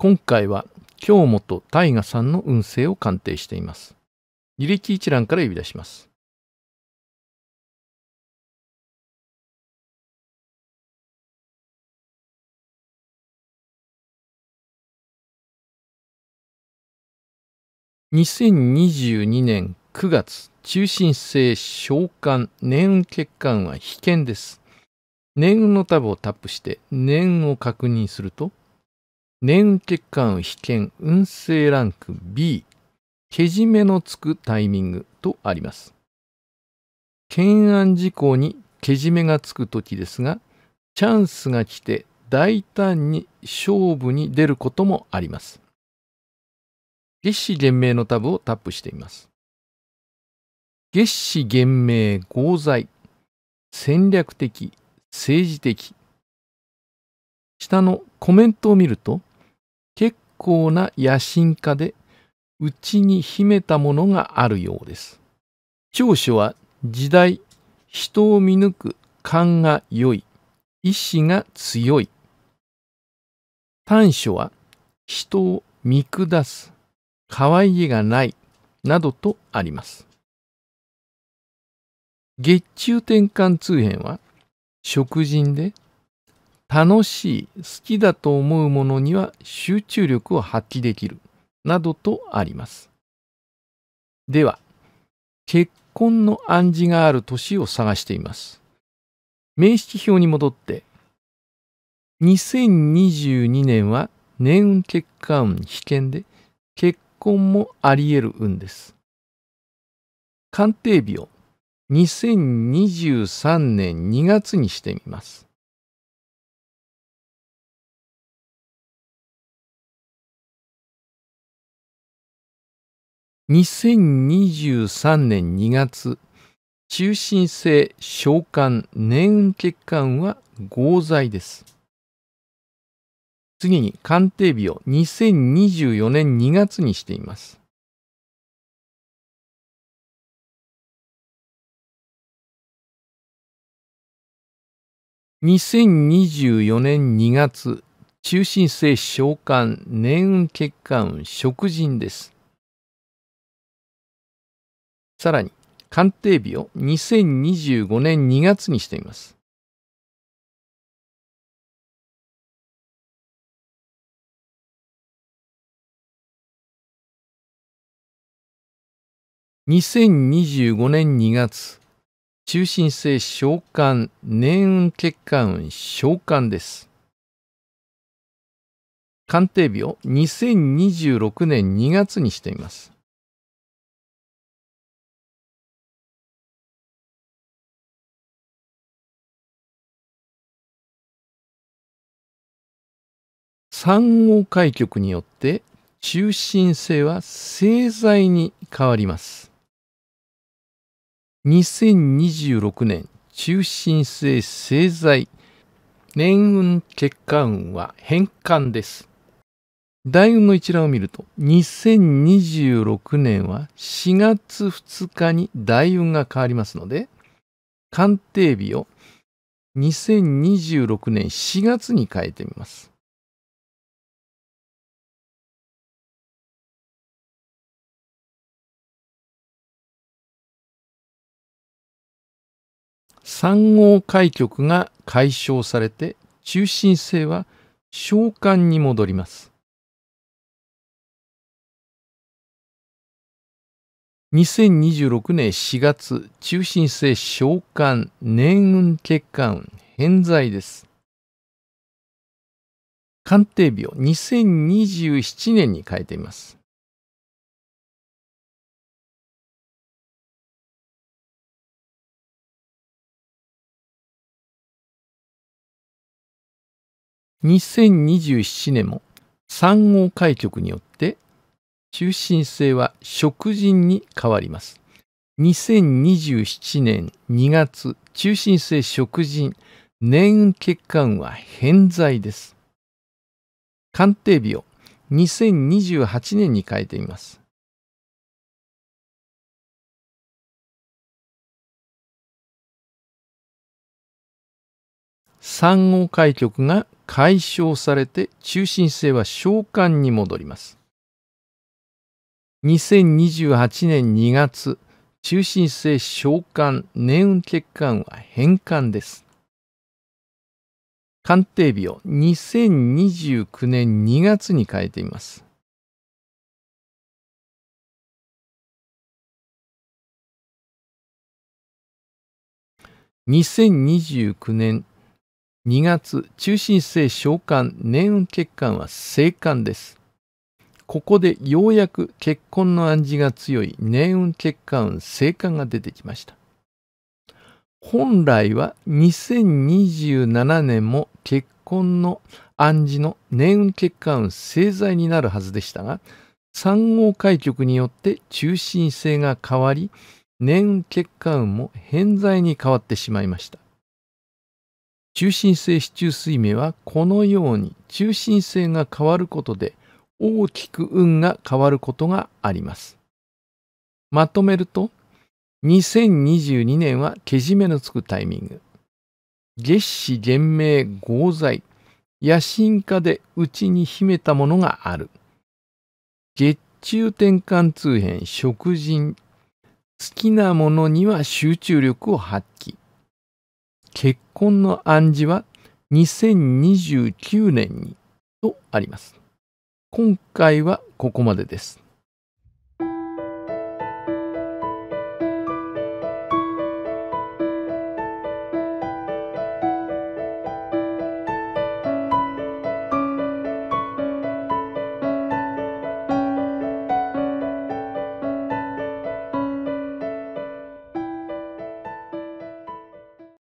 今回は京本大河さんの運勢を鑑定しています。履歴一覧から呼び出します。2022年9月、中心性召喚年運欠陥は危険です。年運のタブをタップして年運を確認すると、年運血管被験運勢ランク B けじめのつくタイミングとあります懸案事項にけじめがつく時ですがチャンスが来て大胆に勝負に出ることもあります月始減明のタブをタップしています月始減明合罪戦略的政治的下のコメントを見ると高な野心家で、内に秘めたものがあるようです。長所は時代、人を見抜く勘が良い、意志が強い。短所は人を見下す、可愛げがない、などとあります。月中転換通編は、食人で楽しい、好きだと思うものには集中力を発揮できる、などとあります。では、結婚の暗示がある年を探しています。名式表に戻って、2022年は年運結果運危険で、結婚もあり得る運です。鑑定日を2023年2月にしてみます。2023年2月、中心性召喚年運血管は合剤です。次に鑑定日を2024年2月にしています。2024年2月、中心性召喚、年運血管、食人です。さらに、鑑定日を2025年2月にしています。2025年2月、中心性召喚、年運血管運召喚です。鑑定日を2026年2月にしています。3号開局によって中心性は製剤に変わります。2026年中心性製剤年運血管運は変換です。大運の一覧を見ると2026年は4月2日に大運が変わりますので鑑定日を2026年4月に変えてみます。3号開局が解消されて中心性は召喚に戻ります。2026年4月、中心性召喚、年運欠陥、偏在です。鑑定日を2027年に変えています。2027年も3号開局によって中心性は食人に変わります。2027年2月、中心性食人、年運血管は偏在です。鑑定日を2028年に変えてみます。三号開局が解消されて中心性は召喚に戻ります。2028年2月、中心性召喚年運欠陥は変換です。鑑定日を2029年2月に変えています。2029年2月、中心性召喚年運欠陥は生還です。ここでようやく結婚の暗示が強い年運欠陥運性が出てきました。本来は2027年も結婚の暗示の年運欠陥運正在になるはずでしたが、3号開局によって中心性が変わり、年運欠陥運も偏在に変わってしまいました。中心性支柱水命はこのように中心性が変わることで大きく運が変わることがあります。まとめると2022年はけじめのつくタイミング月始厳明合罪野心家で内に秘めたものがある月中転換通変食人好きなものには集中力を発揮結婚の暗示は2029年にとあります。今回はここまでです。